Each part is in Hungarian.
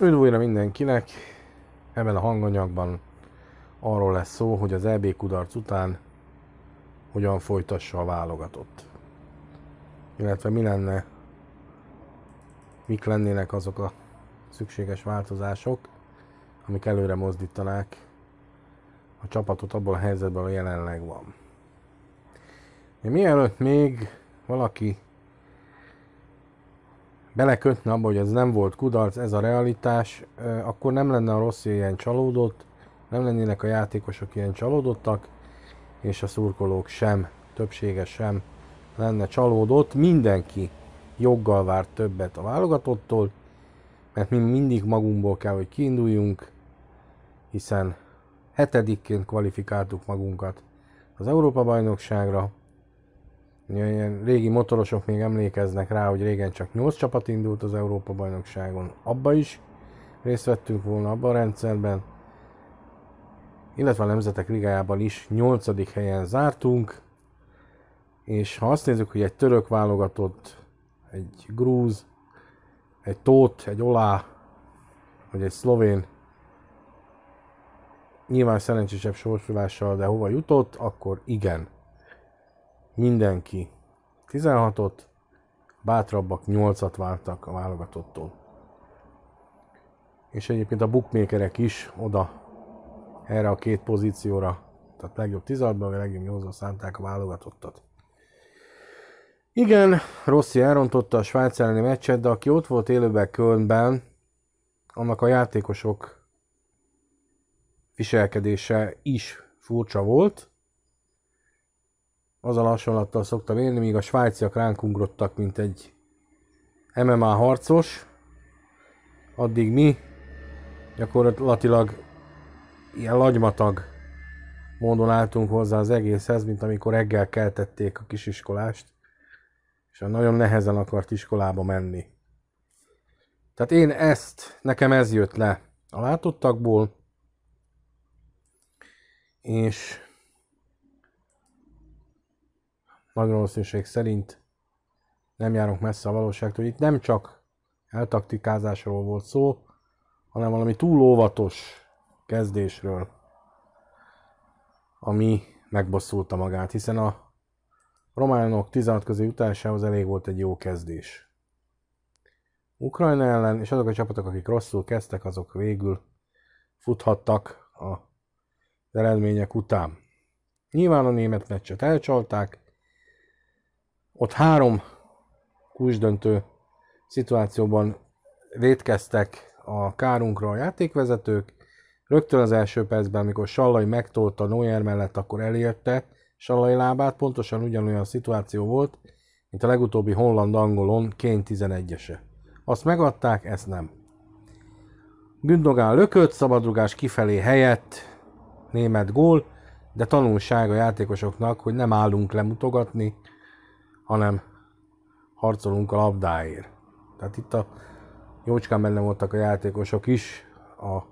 Üdv újra mindenkinek! Ebben a hanganyagban arról lesz szó, hogy az EB kudarc után hogyan folytassa a válogatott. Illetve mi lenne, mik lennének azok a szükséges változások, amik előre mozdítanák a csapatot abból a helyzetből, ahol jelenleg van. Mielőtt még valaki belekötne abba, hogy ez nem volt kudarc, ez a realitás, akkor nem lenne a rossz ilyen csalódott, nem lennének a játékosok ilyen csalódottak, és a szurkolók sem, többsége sem lenne csalódott. Mindenki joggal vár többet a válogatottól, mert mi mindig magunkból kell, hogy kiinduljunk, hiszen hetedikként kvalifikáltuk magunkat az Európa-bajnokságra, Ilyen régi motorosok még emlékeznek rá, hogy régen csak 8 csapat indult az Európa-bajnokságon. Abba is részt vettünk volna abban a rendszerben, illetve a Nemzetek Ligájában is 8. helyen zártunk, és ha azt nézzük, hogy egy török válogatott, egy grúz, egy tót, egy olá, vagy egy szlovén, nyilván szerencsésebb sorsulással, de hova jutott, akkor igen mindenki 16-ot, bátrabbak 8-at vártak a válogatottól. És egyébként a bookmakerek is oda, erre a két pozícióra, tehát legjobb 16-ban, vagy legjobb 8 szánták a válogatottat. Igen, Rossi elrontotta a Svájc elleni meccset, de aki ott volt élőben Kölnben, annak a játékosok viselkedése is furcsa volt azzal hasonlattal szoktam élni, míg a svájciak ránk ugrottak, mint egy MMA harcos, addig mi gyakorlatilag ilyen lagymatag módon álltunk hozzá az egészhez, mint amikor reggel keltették a kisiskolást, és a nagyon nehezen akart iskolába menni. Tehát én ezt, nekem ez jött le a látottakból, és nagy valószínűség szerint nem járunk messze a valóságtól. Itt nem csak eltaktikázásról volt szó, hanem valami túl óvatos kezdésről, ami megbosszulta magát, hiszen a románok 16 közé utásához elég volt egy jó kezdés. Ukrajna ellen, és azok a csapatok, akik rosszul kezdtek, azok végül futhattak a eredmények után. Nyilván a német meccset elcsalták, ott három kulcsdöntő szituációban vétkeztek a kárunkra a játékvezetők. Rögtön az első percben, amikor Sallai megtolta Neuer mellett, akkor elérte Sallai lábát. Pontosan ugyanolyan szituáció volt, mint a legutóbbi holland-angolon Kane 11-ese. Azt megadták, ezt nem. Gündogán lökött, szabadrugás kifelé helyett, német gól, de tanulság a játékosoknak, hogy nem állunk lemutogatni, hanem harcolunk a labdáért. Tehát itt a jócskán benne voltak a játékosok is, a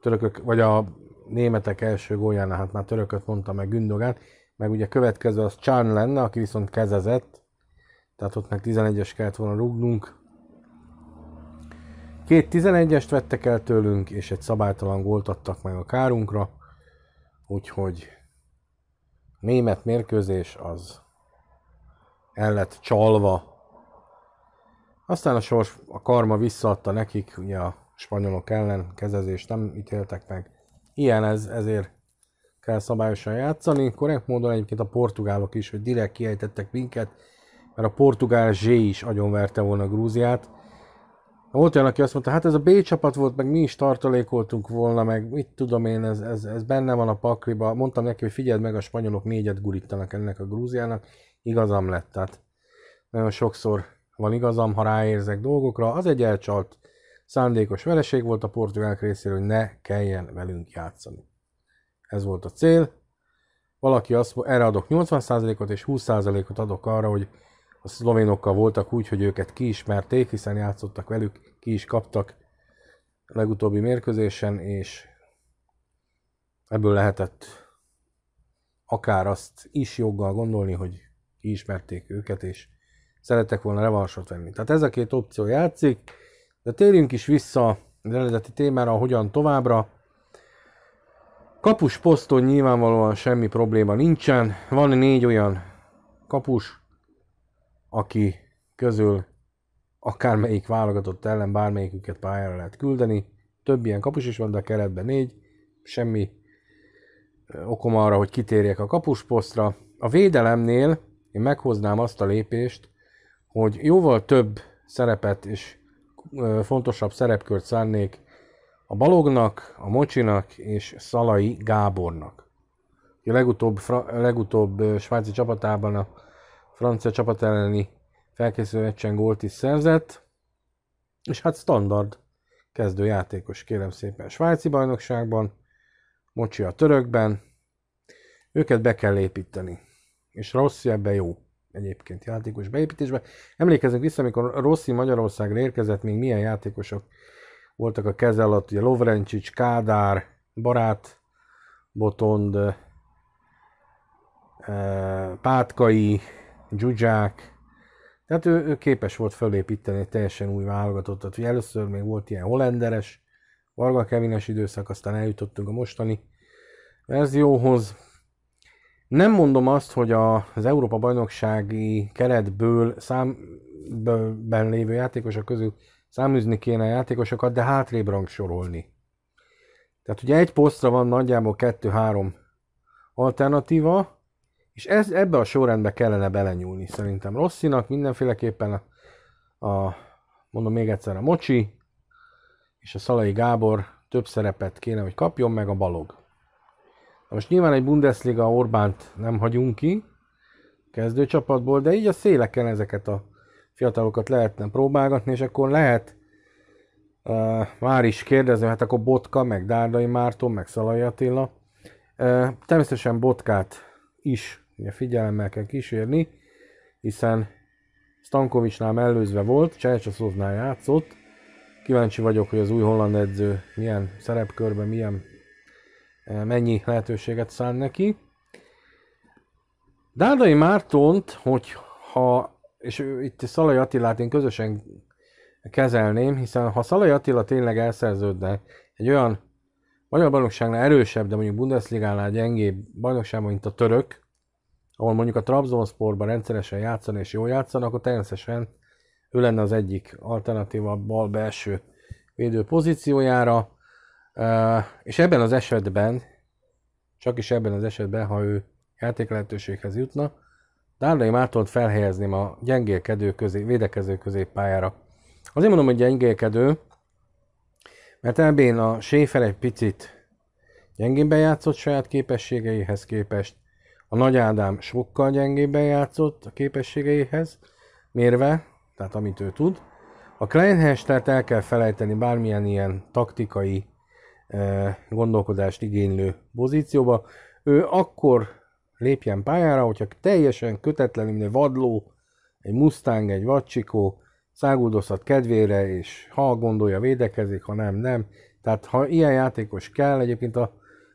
törökök, vagy a németek első góljánál, hát már törököt mondta meg Gündogán, meg ugye következő az Csán lenne, aki viszont kezezett, tehát ott meg 11-es kellett volna rúgnunk. Két 11-est vettek el tőlünk, és egy szabálytalan gólt adtak meg a kárunkra, úgyhogy német mérkőzés az el lett csalva. Aztán a sors, a karma visszaadta nekik, ugye a spanyolok ellen kezezést nem ítéltek meg. Ilyen ez, ezért kell szabályosan játszani. Korrekt módon egyébként a portugálok is, hogy direkt kiejtettek minket, mert a portugál Zsé is agyonverte volna a Grúziát. Volt olyan, aki azt mondta, hát ez a B csapat volt, meg mi is tartalékoltunk volna, meg mit tudom én, ez, ez, ez benne van a pakliba. Mondtam neki, hogy figyeld meg, a spanyolok négyet gurítanak ennek a Grúziának, igazam lett. Tehát nagyon sokszor van igazam, ha ráérzek dolgokra. Az egy elcsalt szándékos vereség volt a portugálok részéről, hogy ne kelljen velünk játszani. Ez volt a cél. Valaki azt erre adok 80%-ot és 20%-ot adok arra, hogy a szlovénokkal voltak úgy, hogy őket kiismerték, hiszen játszottak velük, ki is kaptak legutóbbi mérkőzésen, és ebből lehetett akár azt is joggal gondolni, hogy ismerték őket, és szerettek volna revansot venni. Tehát ez a két opció játszik, de térjünk is vissza az eredeti témára, hogyan továbbra. Kapus poszton nyilvánvalóan semmi probléma nincsen. Van négy olyan kapus, aki közül akármelyik válogatott ellen bármelyiküket pályára lehet küldeni. Több ilyen kapus is van, de a keretben négy. Semmi okom arra, hogy kitérjek a kapusposztra. A védelemnél én meghoznám azt a lépést, hogy jóval több szerepet és fontosabb szerepkört szánnék a Balognak, a Mocsinak és Szalai Gábornak. A legutóbb, fra, legutóbb svájci csapatában a francia csapat elleni felkészülő egysen gólt is szerzett, és hát standard kezdő játékos kérem szépen svájci bajnokságban, Mocsi a törökben, őket be kell építeni és Rossi ebbe jó egyébként játékos beépítésbe. Emlékezzünk vissza, amikor Rossi Magyarországra érkezett, még milyen játékosok voltak a keze alatt, ugye Lovrencsics, Kádár, Barát, Botond, Pátkai, Dzsuzsák, tehát ő, ő képes volt fölépíteni egy teljesen új válogatottat. Ugye először még volt ilyen hollenderes, Varga Kevines időszak, aztán eljutottunk a mostani verzióhoz. Nem mondom azt, hogy a, az Európa bajnoksági keretből számben lévő játékosok közül száműzni kéne a játékosokat, de hátrébb rangsorolni. Tehát ugye egy posztra van nagyjából kettő-három alternatíva, és ez, ebbe a sorrendbe kellene belenyúlni szerintem. Rosszinak mindenféleképpen a, a mondom még egyszer, a Mocsi és a Szalai Gábor több szerepet kéne, hogy kapjon meg a balog. Na most nyilván egy Bundesliga Orbánt nem hagyunk ki kezdőcsapatból, de így a széleken ezeket a fiatalokat lehetne próbálgatni, és akkor lehet uh, már is kérdező, hát akkor Botka, meg Dárdai Márton, meg Szalai Attila. Uh, természetesen Botkát is ugye figyelemmel kell kísérni, hiszen Stankovicsnál mellőzve volt, Csajcsaszóznál játszott. Kíváncsi vagyok, hogy az új holland edző milyen szerepkörben, milyen Eh, mennyi lehetőséget szán neki. Dárdai Mártont, hogyha, és itt Szalai Attilát én közösen kezelném, hiszen ha Szalai Attila tényleg elszerződne egy olyan magyar bajnokságnál erősebb, de mondjuk Bundesligánál gyengébb bajnokság, mint a török, ahol mondjuk a Trabzonsporban rendszeresen játszani és jól játszanak, akkor természetesen ő lenne az egyik alternatíva bal belső védő pozíciójára és ebben az esetben, csak is ebben az esetben, ha ő játék lehetőséghez jutna, Dárdai Mártont felhelyezném a gyengélkedő közé, védekező középpályára. Azért mondom, hogy gyengélkedő, mert ebben a Séfer egy picit gyengébben játszott saját képességeihez képest, a Nagy Ádám sokkal gyengébben játszott a képességeihez, mérve, tehát amit ő tud. A Kleinhestert el kell felejteni bármilyen ilyen taktikai gondolkodást igénylő pozícióba, ő akkor lépjen pályára, hogyha teljesen kötetlenül, mint egy vadló, egy mustang, egy vacsikó, száguldozhat kedvére, és ha gondolja, védekezik, ha nem, nem. Tehát ha ilyen játékos kell, egyébként a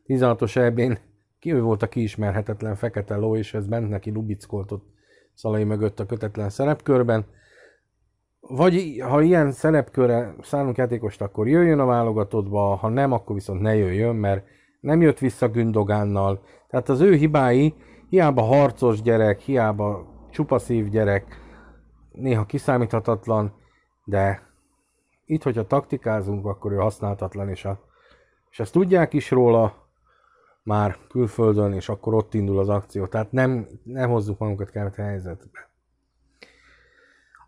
16-os ebén ki ő volt a kiismerhetetlen fekete ló, és ez bent neki Lubickoltott Szalai mögött a kötetlen szerepkörben vagy ha ilyen szerepkörre szállunk játékost, akkor jöjjön a válogatottba, ha nem, akkor viszont ne jöjjön, mert nem jött vissza Gündogánnal. Tehát az ő hibái, hiába harcos gyerek, hiába csupaszív gyerek, néha kiszámíthatatlan, de itt, hogyha taktikázunk, akkor ő használhatatlan, és, a, és ezt tudják is róla már külföldön, és akkor ott indul az akció. Tehát nem, nem hozzuk magunkat kellett helyzetbe.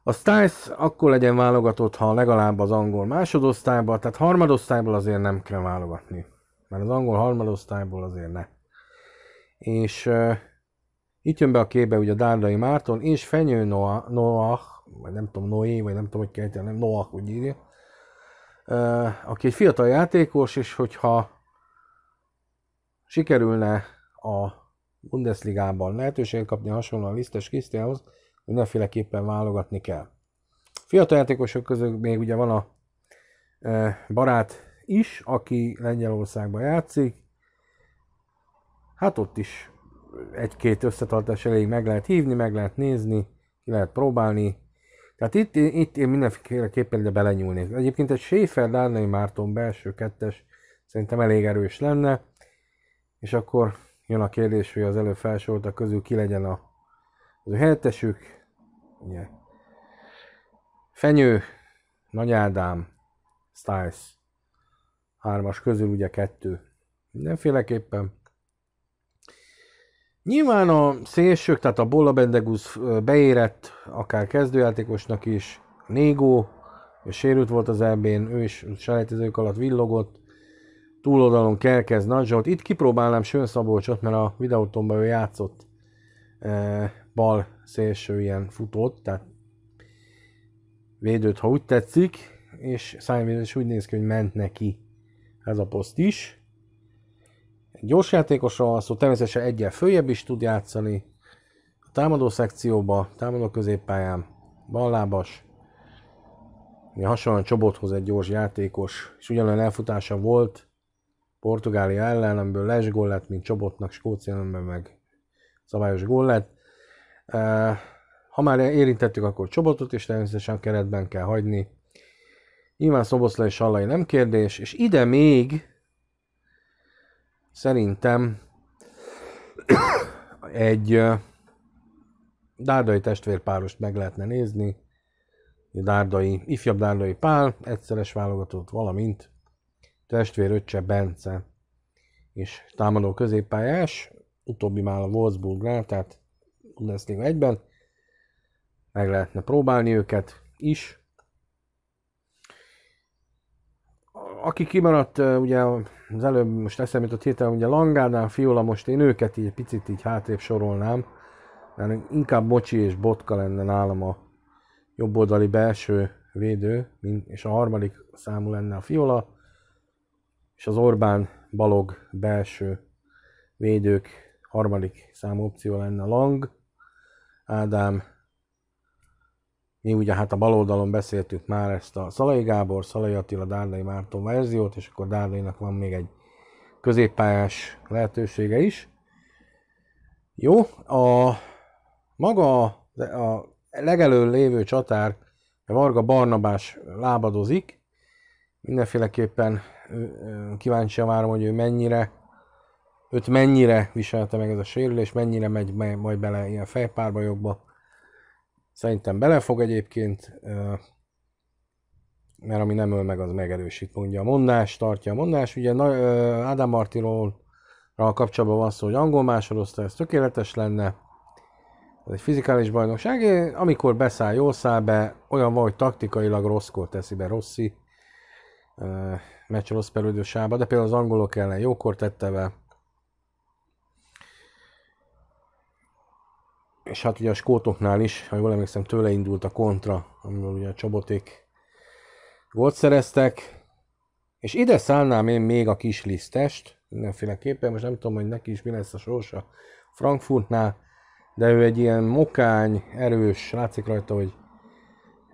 A Stiles akkor legyen válogatott, ha legalább az angol másodosztályban, tehát harmadosztályból azért nem kell válogatni. Mert az angol harmadosztályból azért ne. És uh, itt jön be a képbe ugye a Dárdai Márton és Fenyő Noah, Noah vagy nem tudom, Noé, vagy nem tudom, hogy kell nem Noah, úgy írja, uh, aki egy fiatal játékos, és hogyha sikerülne a Bundesligában lehetőséget kapni hasonlóan Lisztes Krisztiához, mindenféleképpen válogatni kell. Fiatal játékosok között még ugye van a e, barát is, aki Lengyelországban játszik. Hát ott is egy-két összetartás elég meg lehet hívni, meg lehet nézni, ki lehet próbálni. Tehát itt, itt én mindenféleképpen ide belenyúlnék. Egyébként egy Schaefer Dárnai Márton belső kettes szerintem elég erős lenne. És akkor jön a kérdés, hogy az előbb felsoroltak közül ki legyen a az ő helyettesük, ugye, Fenyő, Nagy Ádám, Stiles, hármas közül ugye kettő. Mindenféleképpen. Nyilván a szélsők, tehát a Bolla Bendegus beérett, akár kezdőjátékosnak is, Négó, és sérült volt az elbén, ő is selejtezők alatt villogott, túloldalon Kerkez, Nagy Zsolt. Itt kipróbálnám Sőn Szabolcsot, mert a videótomban ő játszott bal szélső ilyen futót, tehát védőt, ha úgy tetszik, és Simon is úgy néz ki, hogy ment neki ez a poszt is. Egy gyors játékosra van szó, természetesen egyen följebb is tud játszani. A támadó szekcióba, támadó középpályán, ballábas, hasonlóan Csobothoz egy gyors játékos, és ugyanolyan elfutása volt Portugália ellen, amiből lesz gól lett, mint Csobotnak Skóci ellenben meg szabályos gól lett. Ha már érintettük, akkor csobotot is természetesen keretben kell hagyni. Nyilván Szoboszlai és Sallai nem kérdés, és ide még szerintem egy dárdai testvérpárost meg lehetne nézni. Dárdai, ifjabb dárdai pál, egyszeres válogatott, valamint testvér öccse Bence és támadó középpályás, utóbbi már a Wolfsburgnál, tehát Bundesliga egyben. Meg lehetne próbálni őket is. Aki kimaradt, ugye az előbb most eszembe jutott hirtelen, ugye Langánál, Fiola, most én őket így picit így hátrébb sorolnám, mert inkább Bocsi és Botka lenne nálam a jobboldali belső védő, és a harmadik számú lenne a Fiola, és az Orbán Balog belső védők harmadik számú opció lenne a Lang, Ádám. Mi ugye hát a bal oldalon beszéltük már ezt a Szalai Gábor, Szalai Attila, Dárdai Márton verziót, és akkor Dárdainak van még egy középpályás lehetősége is. Jó, a maga a legelől lévő csatár, Varga Barnabás lábadozik, mindenféleképpen kíváncsi várom, hogy ő mennyire őt mennyire viselte meg ez a sérülés, mennyire megy majd bele ilyen fejpárbajokba. Szerintem bele fog egyébként, mert ami nem öl meg, az megerősít, mondja a mondás, tartja a mondás. Ugye Ádám Martiról kapcsolatban van szó, hogy angol másodosztály, ez tökéletes lenne. Ez egy fizikális bajnokság, amikor beszáll, jól száll be, olyan van, hogy taktikailag rosszkor teszi be Rossi, meccs rossz de például az angolok ellen jókor tette be, és hát ugye a skótoknál is, ha jól emlékszem, tőle indult a kontra, amivel ugye a csoboték volt szereztek, és ide szállnám én még a kis lisztest, mindenféleképpen, most nem tudom, hogy neki is mi lesz a sorsa Frankfurtnál, de ő egy ilyen mokány, erős, látszik rajta, hogy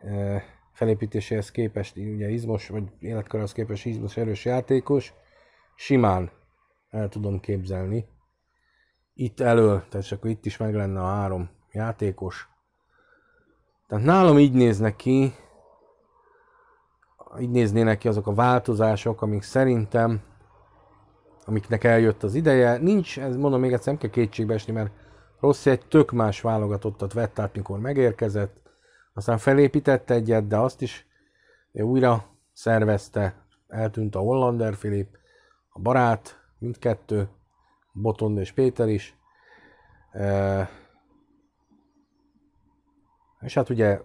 e, felépítéséhez képest, ugye izmos, vagy életkorához képest izmos, erős játékos, simán el tudom képzelni, itt elől, tehát csak itt is meg lenne a három játékos. Tehát nálam így néznek ki, így néznének ki azok a változások, amik szerintem, amiknek eljött az ideje. Nincs, ez mondom még egyszer, nem kell kétségbe esni, mert Rossi egy tök más válogatottat vett át, mikor megérkezett, aztán felépített egyet, de azt is újra szervezte, eltűnt a Hollander Filip, a barát, mindkettő, Boton és Péter is. és hát ugye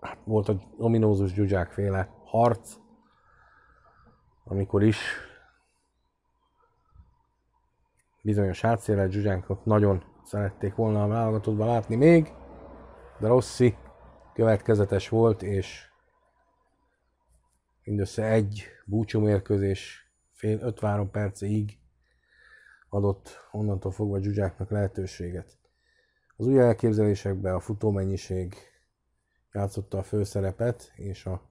hát volt a ominózus féle harc, amikor is bizonyos hátszéle gyugyánkot nagyon szerették volna a válogatottban látni még, de Rossi következetes volt, és mindössze egy mérkőzés fél 53 percig adott onnantól fogva Zsuzsáknak lehetőséget. Az új elképzelésekben a futómennyiség játszotta a főszerepet, és a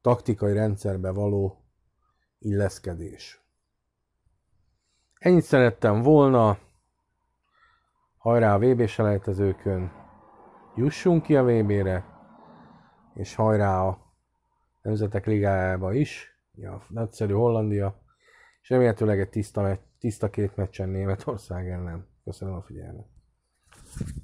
taktikai rendszerbe való illeszkedés. Ennyit szerettem volna, hajrá a VB selejtezőkön, jussunk ki a VB-re, és hajrá a Nemzetek Ligájába is, a nagyszerű Hollandia és remélhetőleg egy tiszta, tiszta két meccsen Németország ellen. Köszönöm a figyelmet.